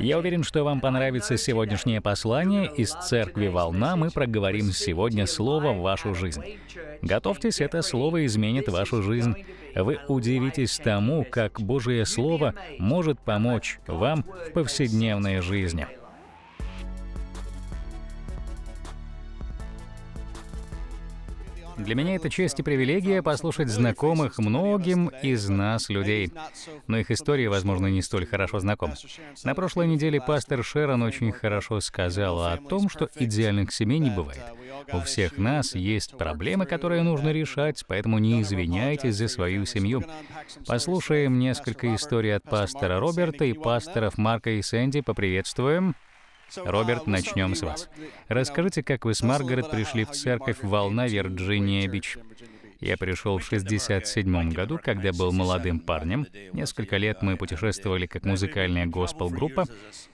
Я уверен, что вам понравится сегодняшнее послание из церкви «Волна». Мы проговорим сегодня слово в вашу жизнь. Готовьтесь, это слово изменит вашу жизнь. Вы удивитесь тому, как Божие Слово может помочь вам в повседневной жизни. Для меня это честь и привилегия послушать знакомых многим из нас людей. Но их истории, возможно, не столь хорошо знакомы. На прошлой неделе пастор Шерон очень хорошо сказал о том, что идеальных семей не бывает. У всех нас есть проблемы, которые нужно решать, поэтому не извиняйтесь за свою семью. Послушаем несколько историй от пастора Роберта и пасторов Марка и Сэнди. Поприветствуем. Роберт, начнем с вас. Расскажите, как вы с Маргарет пришли в церковь «Волна» Вирджиния-Бич. Я пришел в 67 году, когда был молодым парнем. Несколько лет мы путешествовали как музыкальная госпел-группа,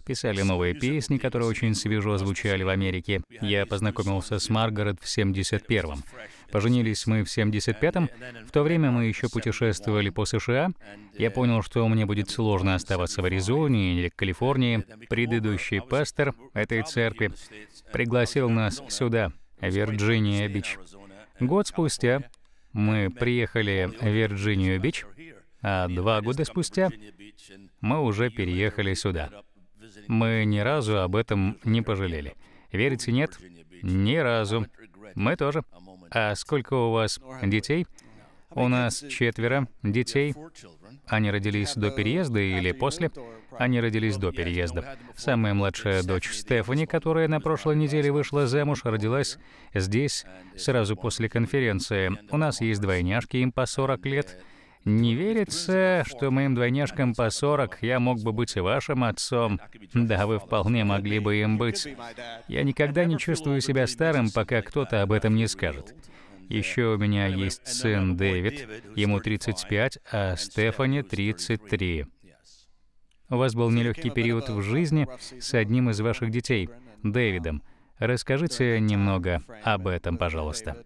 писали новые песни, которые очень свежо звучали в Америке. Я познакомился с Маргарет в 71-м. Поженились мы в 75-м, в то время мы еще путешествовали по США. Я понял, что мне будет сложно оставаться в Аризоне или Калифорнии. Предыдущий пастор этой церкви пригласил нас сюда, Вирджиния-Бич. Год спустя мы приехали в Вирджинию-Бич, а два года спустя мы уже переехали сюда. Мы ни разу об этом не пожалели. Верите, нет? Ни разу. Мы тоже. А сколько у вас детей? У нас четверо детей. Они родились до переезда или после? Они родились до переезда. Самая младшая дочь Стефани, которая на прошлой неделе вышла замуж, родилась здесь сразу после конференции. У нас есть двойняшки, им по 40 лет. Не верится, что моим двойняшкам по 40 я мог бы быть и вашим отцом. Да, вы вполне могли бы им быть. Я никогда не чувствую себя старым, пока кто-то об этом не скажет. Еще у меня есть сын Дэвид, ему 35, а Стефани 33. У вас был нелегкий период в жизни с одним из ваших детей, Дэвидом. Расскажите немного об этом, пожалуйста.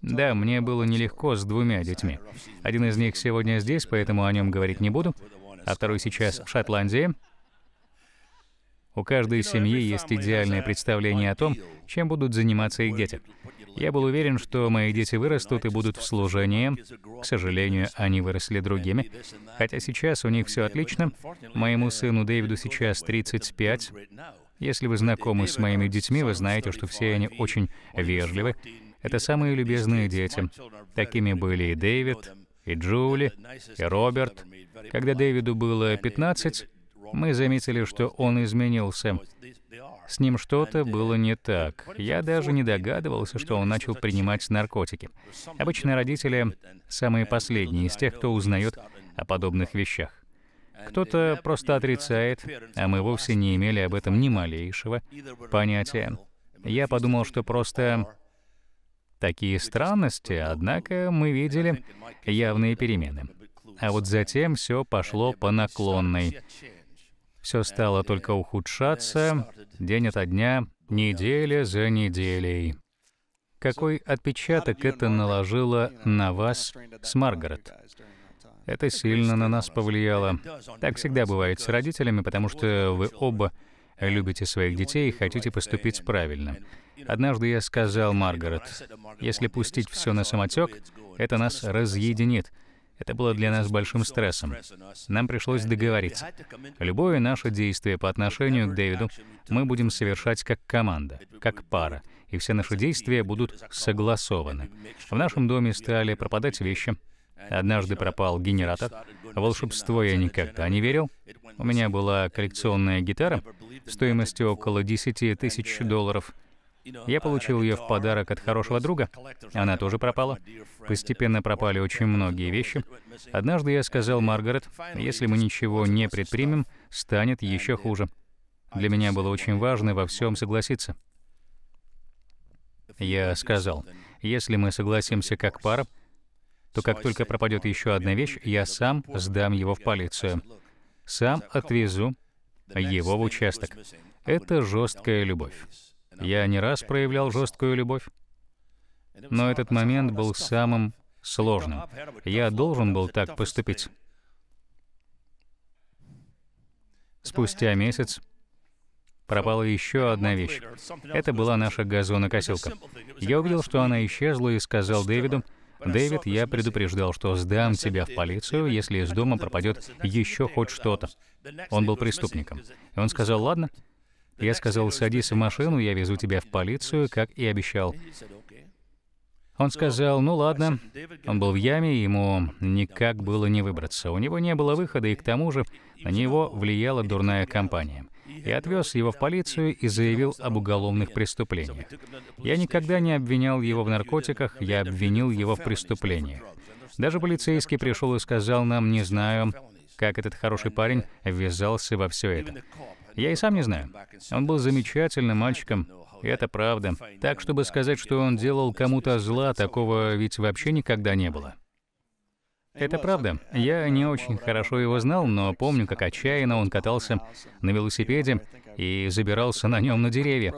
Да, мне было нелегко с двумя детьми. Один из них сегодня здесь, поэтому о нем говорить не буду, а второй сейчас в Шотландии. У каждой семьи есть идеальное представление о том, чем будут заниматься их дети. Я был уверен, что мои дети вырастут и будут в служении. К сожалению, они выросли другими. Хотя сейчас у них все отлично. Моему сыну Дэвиду сейчас 35. Если вы знакомы с моими детьми, вы знаете, что все они очень вежливы. Это самые любезные дети. Такими были и Дэвид, и Джули, и Роберт. Когда Дэвиду было 15, мы заметили, что он изменился. С ним что-то было не так. Я даже не догадывался, что он начал принимать наркотики. Обычно родители — самые последние из тех, кто узнает о подобных вещах. Кто-то просто отрицает, а мы вовсе не имели об этом ни малейшего понятия. Я подумал, что просто такие странности, однако мы видели явные перемены. А вот затем все пошло по наклонной. Все стало только ухудшаться день ото дня, неделя за неделей. Какой отпечаток это наложило на вас с Маргарет? Это сильно на нас повлияло. Так всегда бывает с родителями, потому что вы оба любите своих детей и хотите поступить правильно. Однажды я сказал Маргарет, если пустить все на самотек, это нас разъединит. Это было для нас большим стрессом. Нам пришлось договориться. Любое наше действие по отношению к Дэвиду мы будем совершать как команда, как пара, и все наши действия будут согласованы. В нашем доме стали пропадать вещи, Однажды пропал генератор. Волшебство я никогда не верил. У меня была коллекционная гитара стоимостью около 10 тысяч долларов. Я получил ее в подарок от хорошего друга. Она тоже пропала. Постепенно пропали очень многие вещи. Однажды я сказал Маргарет, если мы ничего не предпримем, станет еще хуже. Для меня было очень важно во всем согласиться. Я сказал, если мы согласимся как пара, то как только пропадет еще одна вещь, я сам сдам его в полицию. Сам отвезу его в участок. Это жесткая любовь. Я не раз проявлял жесткую любовь, но этот момент был самым сложным. Я должен был так поступить. Спустя месяц пропала еще одна вещь. Это была наша газонокосилка. Я увидел, что она исчезла, и сказал Дэвиду, «Дэвид, я предупреждал, что сдам тебя в полицию, если из дома пропадет еще хоть что-то». Он был преступником. И он сказал, «Ладно». Я сказал, «Садись в машину, я везу тебя в полицию, как и обещал». Он сказал, ну ладно. Он был в яме, ему никак было не выбраться. У него не было выхода, и к тому же на него влияла дурная компания и отвез его в полицию и заявил об уголовных преступлениях. Я никогда не обвинял его в наркотиках, я обвинил его в преступлениях. Даже полицейский пришел и сказал нам, не знаю, как этот хороший парень ввязался во все это. Я и сам не знаю. Он был замечательным мальчиком, это правда. Так, чтобы сказать, что он делал кому-то зла, такого ведь вообще никогда не было. Это правда. Я не очень хорошо его знал, но помню, как отчаянно он катался на велосипеде и забирался на нем на деревья.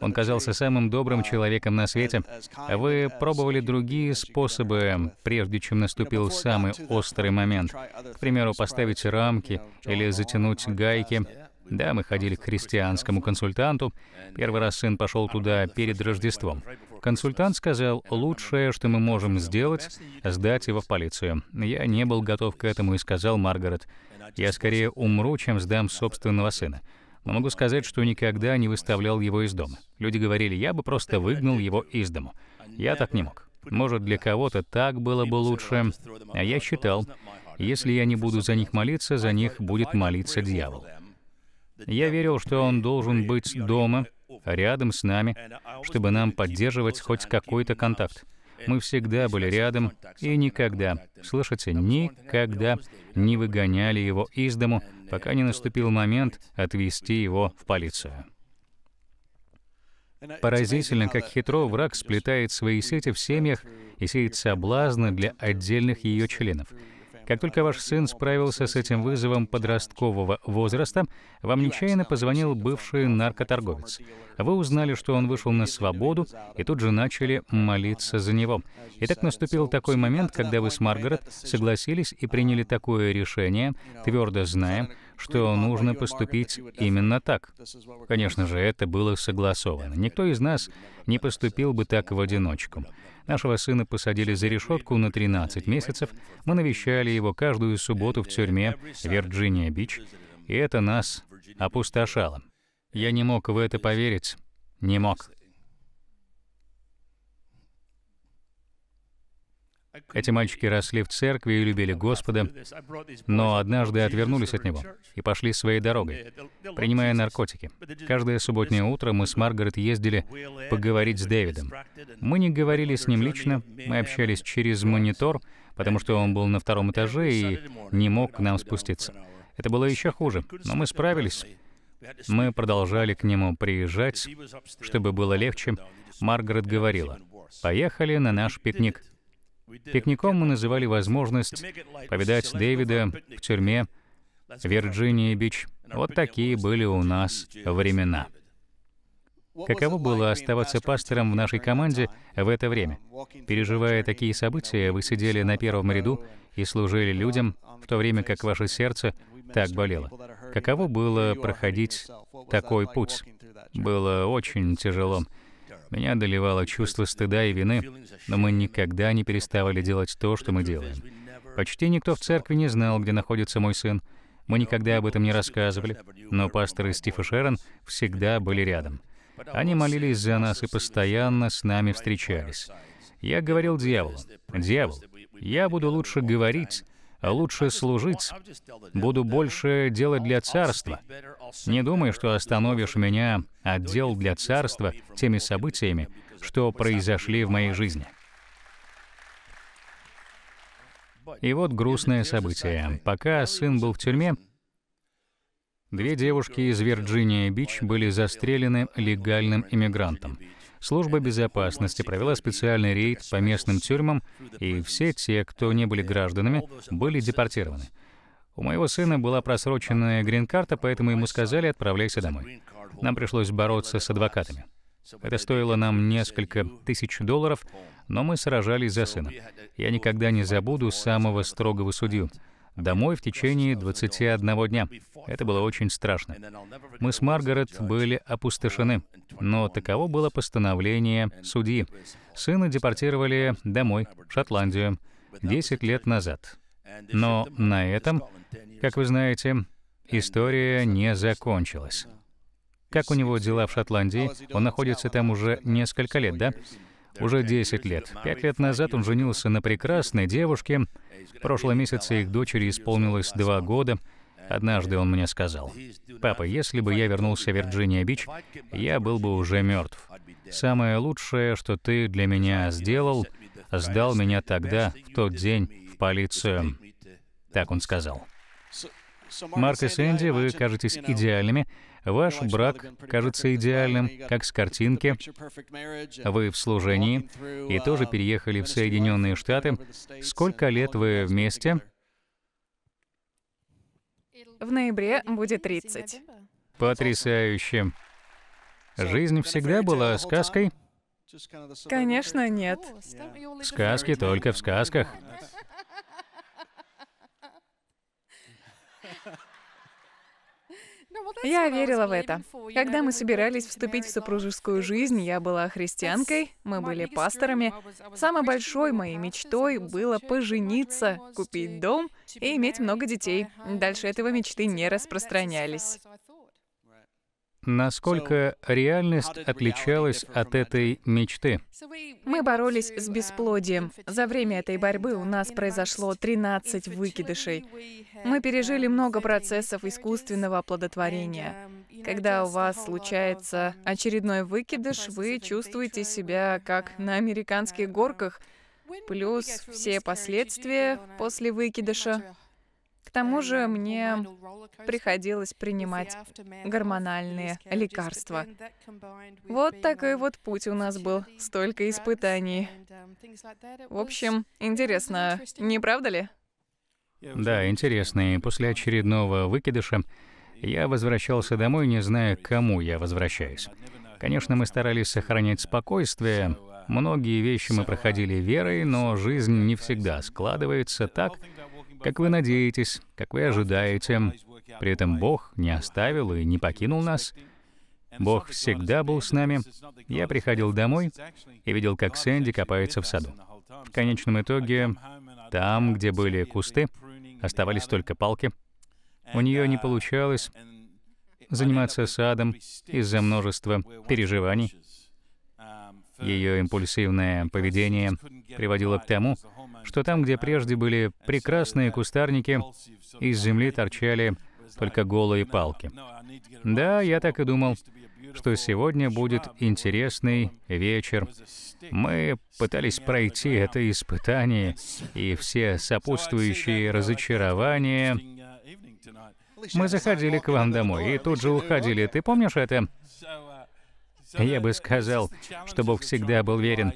Он казался самым добрым человеком на свете. Вы пробовали другие способы, прежде чем наступил самый острый момент. К примеру, поставить рамки или затянуть гайки. Да, мы ходили к христианскому консультанту. Первый раз сын пошел туда перед Рождеством. Консультант сказал, лучшее, что мы можем сделать, сдать его в полицию. Я не был готов к этому и сказал Маргарет, я скорее умру, чем сдам собственного сына. Но могу сказать, что никогда не выставлял его из дома. Люди говорили, я бы просто выгнал его из дому. Я так не мог. Может, для кого-то так было бы лучше. А я считал, если я не буду за них молиться, за них будет молиться дьявол. Я верил, что он должен быть дома, а рядом с нами, чтобы нам поддерживать хоть какой-то контакт. Мы всегда были рядом и никогда, слышите, никогда не выгоняли его из дому, пока не наступил момент отвести его в полицию. Поразительно, как хитро враг сплетает свои сети в семьях и сеет соблазны для отдельных ее членов — как только ваш сын справился с этим вызовом подросткового возраста, вам нечаянно позвонил бывший наркоторговец. Вы узнали, что он вышел на свободу, и тут же начали молиться за него. И так наступил такой момент, когда вы с Маргарет согласились и приняли такое решение, твердо зная, что нужно поступить именно так. Конечно же, это было согласовано. Никто из нас не поступил бы так в одиночку. Нашего сына посадили за решетку на 13 месяцев. Мы навещали его каждую субботу в тюрьме Вирджиния-Бич, и это нас опустошало. Я не мог в это поверить. Не мог. Эти мальчики росли в церкви и любили Господа, но однажды отвернулись от Него и пошли своей дорогой, принимая наркотики. Каждое субботнее утро мы с Маргарет ездили поговорить с Дэвидом. Мы не говорили с ним лично, мы общались через монитор, потому что он был на втором этаже и не мог к нам спуститься. Это было еще хуже, но мы справились. Мы продолжали к нему приезжать, чтобы было легче. Маргарет говорила, «Поехали на наш пикник». Пикником мы называли возможность повидать Дэвида в тюрьме Вирджинии-Бич. Вот такие были у нас времена. Каково было оставаться пастором в нашей команде в это время? Переживая такие события, вы сидели на первом ряду и служили людям, в то время как ваше сердце так болело. Каково было проходить такой путь? Было очень тяжело. Меня одолевало чувство стыда и вины, но мы никогда не переставали делать то, что мы делаем. Почти никто в церкви не знал, где находится мой сын. Мы никогда об этом не рассказывали, но пасторы Стив и Шерон всегда были рядом. Они молились за нас и постоянно с нами встречались. Я говорил дьяволу, «Дьявол, я буду лучше говорить, а лучше служить. Буду больше делать для царства. Не думай, что остановишь меня от дел для царства теми событиями, что произошли в моей жизни. И вот грустное событие. Пока сын был в тюрьме, две девушки из Вирджиния-Бич были застрелены легальным иммигрантом. Служба безопасности провела специальный рейд по местным тюрьмам, и все те, кто не были гражданами, были депортированы. У моего сына была просроченная грин-карта, поэтому ему сказали «отправляйся домой». Нам пришлось бороться с адвокатами. Это стоило нам несколько тысяч долларов, но мы сражались за сына. Я никогда не забуду самого строгого судью — домой в течение 21 дня. Это было очень страшно. Мы с Маргарет были опустошены, но таково было постановление судьи. Сына депортировали домой, в Шотландию, 10 лет назад. Но на этом, как вы знаете, история не закончилась. Как у него дела в Шотландии? Он находится там уже несколько лет, да? уже 10 лет. Пять лет назад он женился на прекрасной девушке. В прошлом месяце их дочери исполнилось два года. Однажды он мне сказал, «Папа, если бы я вернулся в Вирджиния-Бич, я был бы уже мертв. Самое лучшее, что ты для меня сделал, сдал меня тогда, в тот день, в полицию». Так он сказал. Марк и Сэнди, вы кажетесь идеальными, Ваш брак кажется идеальным, как с картинки. Вы в служении и тоже переехали в Соединенные Штаты. Сколько лет вы вместе? В ноябре будет 30. Потрясающе. Жизнь всегда была сказкой? Конечно, нет. Сказки только в сказках. Ну, я верила в это. Когда мы собирались вступить в супружескую жизнь, я была христианкой, мы были пасторами. Самой большой моей мечтой было пожениться, купить дом и иметь много детей. Дальше этого мечты не распространялись. Насколько реальность отличалась от этой мечты? Мы боролись с бесплодием. За время этой борьбы у нас произошло 13 выкидышей. Мы пережили много процессов искусственного оплодотворения. Когда у вас случается очередной выкидыш, вы чувствуете себя как на американских горках, плюс все последствия после выкидыша тому же мне приходилось принимать гормональные лекарства. Вот такой вот путь у нас был, столько испытаний. В общем, интересно, не правда ли? Да, интересно. И после очередного выкидыша я возвращался домой, не зная, к кому я возвращаюсь. Конечно, мы старались сохранять спокойствие. Многие вещи мы проходили верой, но жизнь не всегда складывается так, как вы надеетесь, как вы ожидаете. При этом Бог не оставил и не покинул нас. Бог всегда был с нами. Я приходил домой и видел, как Сэнди копается в саду. В конечном итоге, там, где были кусты, оставались только палки. У нее не получалось заниматься садом из-за множества переживаний. Ее импульсивное поведение приводило к тому, что там, где прежде были прекрасные кустарники, из земли торчали только голые палки. Да, я так и думал, что сегодня будет интересный вечер. Мы пытались пройти это испытание и все сопутствующие разочарования. Мы заходили к вам домой и тут же уходили. Ты помнишь это? Я бы сказал, что Бог всегда был верен.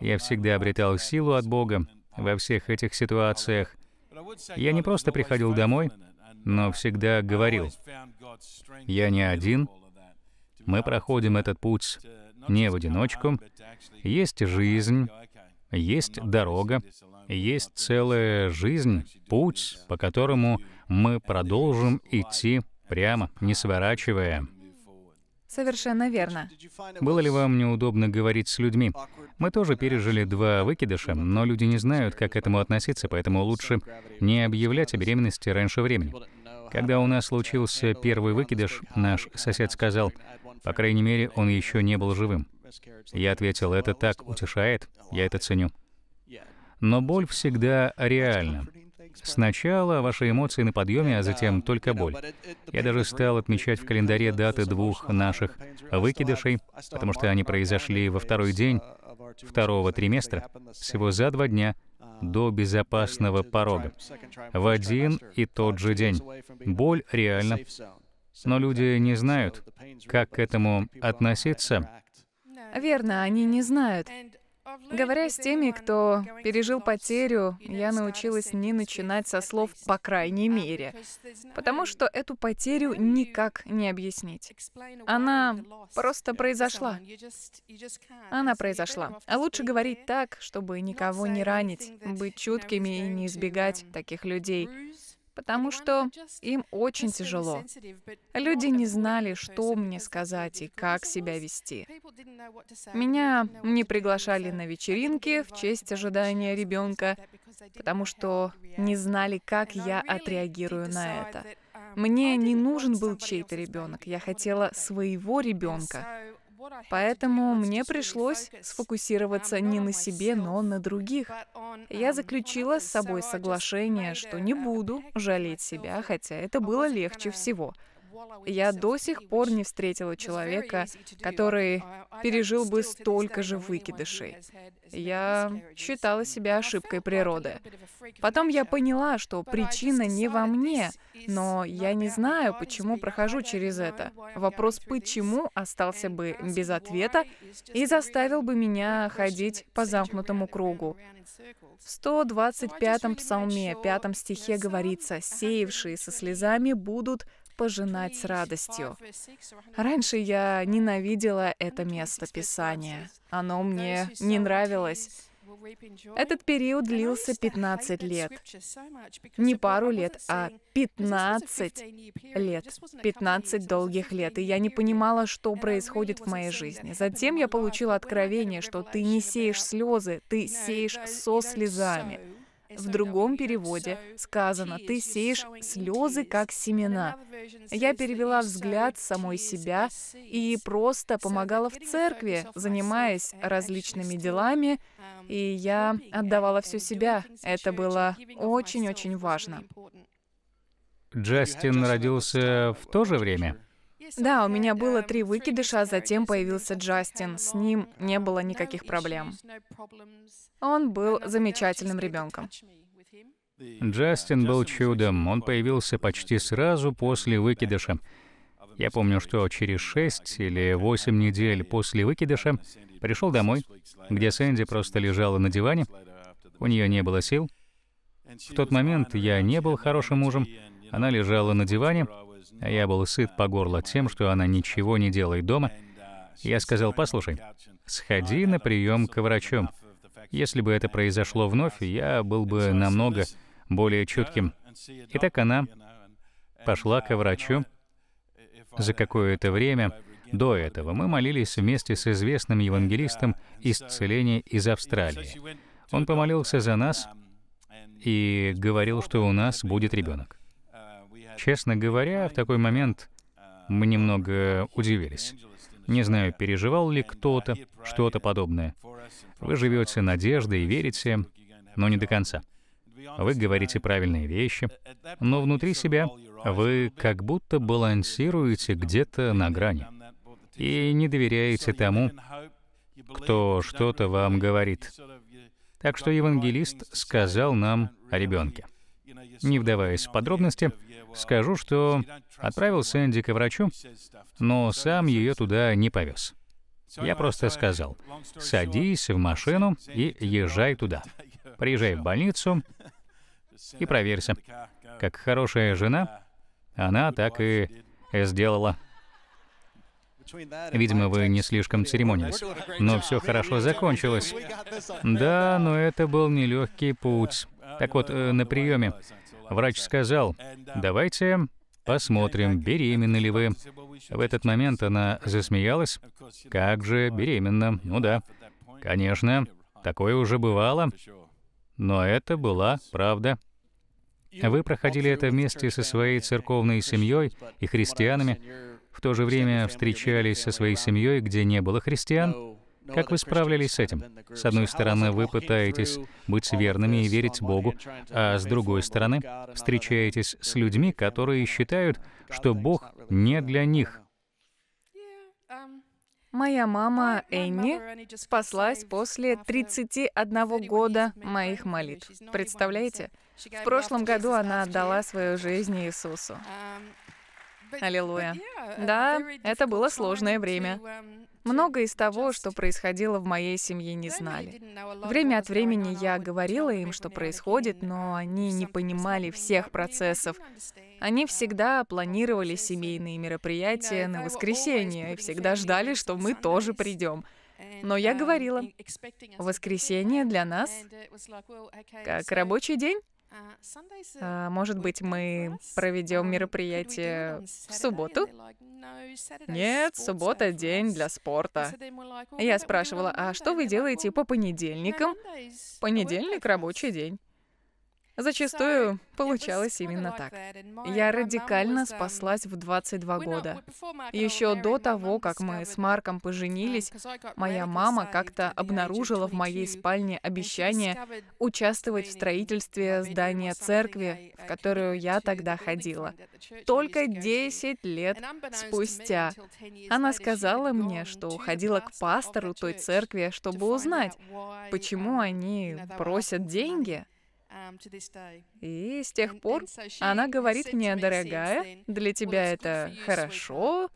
Я всегда обретал силу от Бога во всех этих ситуациях. Я не просто приходил домой, но всегда говорил, «Я не один, мы проходим этот путь не в одиночку, есть жизнь, есть дорога, есть целая жизнь, путь, по которому мы продолжим идти прямо, не сворачивая». Совершенно верно. Было ли вам неудобно говорить с людьми? Мы тоже пережили два выкидыша, но люди не знают, как к этому относиться, поэтому лучше не объявлять о беременности раньше времени. Когда у нас случился первый выкидыш, наш сосед сказал, по крайней мере, он еще не был живым. Я ответил, это так утешает, я это ценю. Но боль всегда реальна. Сначала ваши эмоции на подъеме, а затем только боль. Я даже стал отмечать в календаре даты двух наших выкидышей, потому что они произошли во второй день второго триместра, всего за два дня до безопасного порога, в один и тот же день. Боль реально, но люди не знают, как к этому относиться. Верно, они не знают. Говоря с теми, кто пережил потерю, я научилась не начинать со слов «по крайней мере», потому что эту потерю никак не объяснить. Она просто произошла. Она произошла. А лучше говорить так, чтобы никого не ранить, быть чуткими и не избегать таких людей потому что им очень тяжело. Люди не знали, что мне сказать и как себя вести. Меня не приглашали на вечеринки в честь ожидания ребенка, потому что не знали, как я отреагирую на это. Мне не нужен был чей-то ребенок, я хотела своего ребенка. Поэтому мне пришлось сфокусироваться не на себе, но на других. Я заключила с собой соглашение, что не буду жалеть себя, хотя это было легче всего — я до сих пор не встретила человека, который пережил бы столько же выкидышей. Я считала себя ошибкой природы. Потом я поняла, что причина не во мне, но я не знаю, почему прохожу через это. Вопрос «почему» остался бы без ответа и заставил бы меня ходить по замкнутому кругу. В 125-м псалме, 5 стихе говорится, «Сеявшие со слезами будут пожинать с радостью. Раньше я ненавидела это место Писания. Оно мне не нравилось. Этот период длился 15 лет. Не пару лет, а 15 лет. 15 долгих лет. И я не понимала, что происходит в моей жизни. Затем я получила откровение, что ты не сеешь слезы, ты сеешь со слезами. В другом переводе сказано «ты сеешь слезы, как семена». Я перевела взгляд самой себя и просто помогала в церкви, занимаясь э, различными делами, эм, и я отдавала всю себя. Это было очень-очень важно. Джастин родился в то же время? Да, у меня было три выкидыша, а затем появился Джастин. С ним не было никаких проблем. Он был замечательным ребенком. Джастин был чудом. Он появился почти сразу после выкидыша. Я помню, что через шесть или восемь недель после выкидыша пришел домой, где Сэнди просто лежала на диване. У нее не было сил. В тот момент я не был хорошим мужем. Она лежала на диване, я был сыт по горло тем, что она ничего не делает дома. Я сказал, послушай, сходи на прием к врачу. Если бы это произошло вновь, я был бы намного более чутким. Итак, она пошла к врачу. За какое-то время до этого мы молились вместе с известным евангелистом исцеления из Австралии. Он помолился за нас и говорил, что у нас будет ребенок. Честно говоря, в такой момент мы немного удивились. Не знаю, переживал ли кто-то что-то подобное. Вы живете надеждой и верите, но не до конца. Вы говорите правильные вещи, но внутри себя вы как будто балансируете где-то на грани и не доверяете тому, кто что-то вам говорит. Так что евангелист сказал нам о ребенке. Не вдаваясь в подробности, Скажу, что отправил Сэнди ко врачу, но сам ее туда не повез. Я просто сказал, садись в машину и езжай туда. Приезжай в больницу и проверься. Как хорошая жена, она так и сделала. Видимо, вы не слишком церемонились. Но все хорошо закончилось. Да, но это был нелегкий путь. Так вот, э, на приеме Врач сказал, давайте посмотрим, беременны ли вы. В этот момент она засмеялась. Как же беременна? Ну да, конечно, такое уже бывало. Но это была правда. Вы проходили это вместе со своей церковной семьей и христианами, в то же время встречались со своей семьей, где не было христиан, как вы справлялись с этим? С одной стороны, вы пытаетесь быть верными и верить Богу, а с другой стороны, встречаетесь с людьми, которые считают, что Бог не для них. Моя мама Энни спаслась после 31 года моих молитв. Представляете? В прошлом году она отдала свою жизнь Иисусу. Um, Аллилуйя. Да, это было сложное время. Um, много из того, что происходило в моей семье, не знали. Время от времени я говорила им, что происходит, но они не понимали всех процессов. Они всегда планировали семейные мероприятия на воскресенье и всегда ждали, что мы тоже придем. Но я говорила, воскресенье для нас как рабочий день. А, а, может быть, мы проведем um, мероприятие в субботу? Нет, суббота — день для спорта. Я спрашивала, а что вы делаете по понедельникам? Понедельник — рабочий день. Зачастую получалось именно так. Я uh, радикально um, спаслась в 22 года. Еще до того, как мы с Марком um, поженились, моя мама как-то обнаружила в моей спальне обещание участвовать в строительстве здания церкви, uh, в которую я тогда ходила. Только 10 лет спустя она сказала мне, что ходила к пастору той церкви, чтобы узнать, почему um, они просят деньги Um, И с тех пор она говорит мне, дорогая, для тебя это хорошо,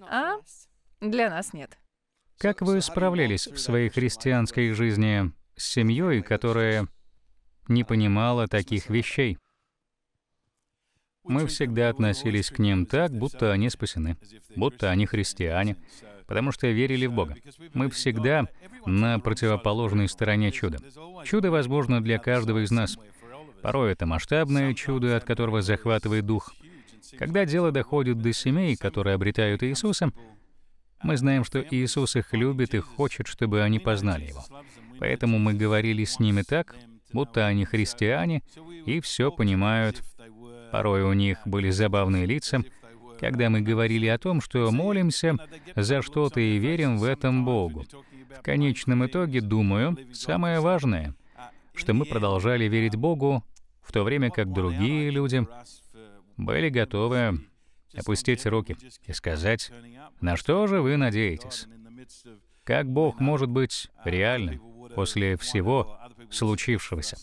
а для нас нет. Как вы справлялись в своей христианской жизни с семьей, которая не понимала таких вещей? Мы всегда относились к ним так, будто они спасены, будто они христиане потому что верили в Бога. Мы всегда на противоположной стороне чуда. Чудо возможно для каждого из нас. Порой это масштабное чудо, от которого захватывает дух. Когда дело доходит до семей, которые обретают Иисуса, мы знаем, что Иисус их любит и хочет, чтобы они познали Его. Поэтому мы говорили с ними так, будто они христиане и все понимают. Порой у них были забавные лица, когда мы говорили о том, что молимся за что-то и верим в этом Богу. В конечном итоге, думаю, самое важное, что мы продолжали верить Богу, в то время как другие люди были готовы опустить руки и сказать, на что же вы надеетесь? Как Бог может быть реальным после всего случившегося?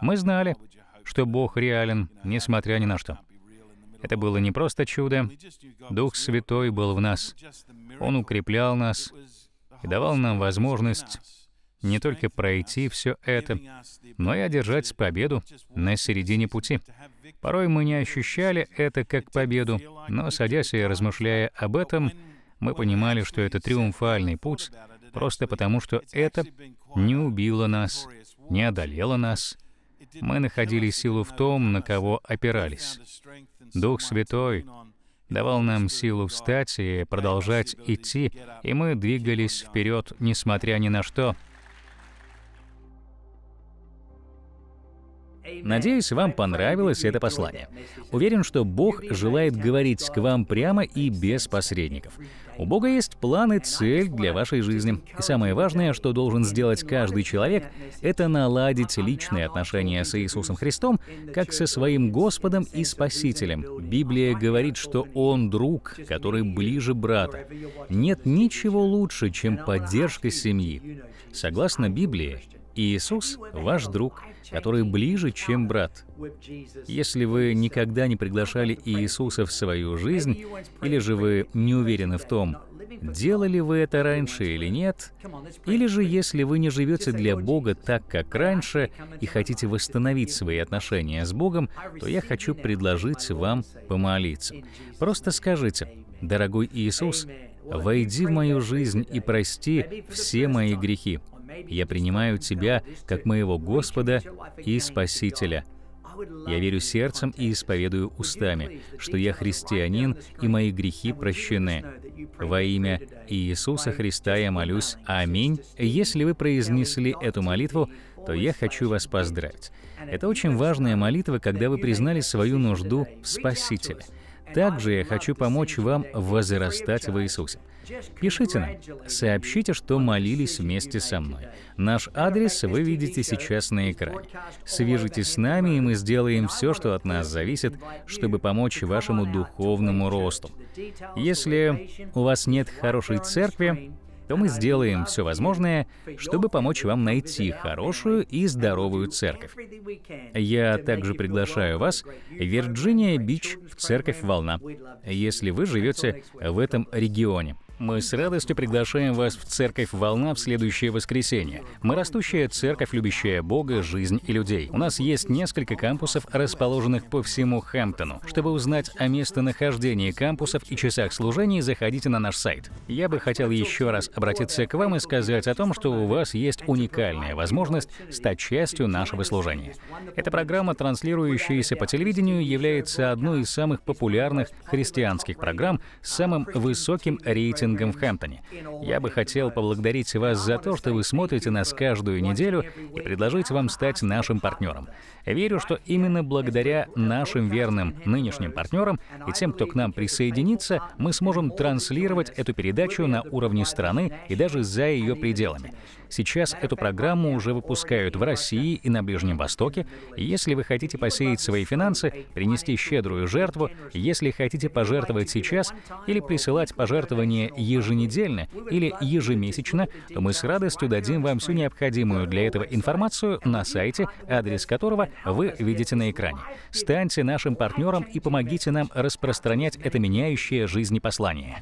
Мы знали, что Бог реален, несмотря ни на что. Это было не просто чудо. Дух Святой был в нас. Он укреплял нас и давал нам возможность не только пройти все это, но и одержать победу на середине пути. Порой мы не ощущали это как победу, но, садясь и размышляя об этом, мы понимали, что это триумфальный путь, просто потому что это не убило нас, не одолело нас. Мы находили силу в том, на кого опирались. Дух Святой давал нам силу встать и продолжать идти, и мы двигались вперед, несмотря ни на что. Надеюсь, вам понравилось это послание. Уверен, что Бог желает говорить к вам прямо и без посредников. У Бога есть план и цель для вашей жизни. И самое важное, что должен сделать каждый человек, это наладить личные отношения с Иисусом Христом, как со своим Господом и Спасителем. Библия говорит, что Он друг, который ближе брата. Нет ничего лучше, чем поддержка семьи. Согласно Библии, Иисус — ваш друг, который ближе, чем брат. Если вы никогда не приглашали Иисуса в свою жизнь, или же вы не уверены в том, делали вы это раньше или нет, или же если вы не живете для Бога так, как раньше, и хотите восстановить свои отношения с Богом, то я хочу предложить вам помолиться. Просто скажите, «Дорогой Иисус, войди в мою жизнь и прости все мои грехи. Я принимаю Тебя как моего Господа и Спасителя. Я верю сердцем и исповедую устами, что я христианин и мои грехи прощены. Во имя Иисуса Христа я молюсь. Аминь. Если вы произнесли эту молитву, то я хочу вас поздравить. Это очень важная молитва, когда вы признали свою нужду в Спасителе. Также я хочу помочь вам возрастать в Иисусе. Пишите нам, сообщите, что молились вместе со мной. Наш адрес вы видите сейчас на экране. Свяжитесь с нами, и мы сделаем все, что от нас зависит, чтобы помочь вашему духовному росту. Если у вас нет хорошей церкви, то мы сделаем все возможное, чтобы помочь вам найти хорошую и здоровую церковь. Я также приглашаю вас в Вирджиния-Бич в церковь «Волна», если вы живете в этом регионе. Мы с радостью приглашаем вас в церковь «Волна» в следующее воскресенье. Мы растущая церковь, любящая Бога, жизнь и людей. У нас есть несколько кампусов, расположенных по всему Хэмптону. Чтобы узнать о местонахождении кампусов и часах служений, заходите на наш сайт. Я бы хотел еще раз обратиться к вам и сказать о том, что у вас есть уникальная возможность стать частью нашего служения. Эта программа, транслирующаяся по телевидению, является одной из самых популярных христианских программ с самым высоким рейтингом митингом в Хэмптоне. Я бы хотел поблагодарить вас за то, что вы смотрите нас каждую неделю и предложить вам стать нашим партнером. Верю, что именно благодаря нашим верным нынешним партнерам и тем, кто к нам присоединится, мы сможем транслировать эту передачу на уровне страны и даже за ее пределами. Сейчас эту программу уже выпускают в России и на Ближнем Востоке. Если вы хотите посеять свои финансы, принести щедрую жертву, если хотите пожертвовать сейчас или присылать пожертвования еженедельно или ежемесячно, то мы с радостью дадим вам всю необходимую для этого информацию на сайте, адрес которого вы видите на экране. Станьте нашим партнером и помогите нам распространять это меняющее жизни послание.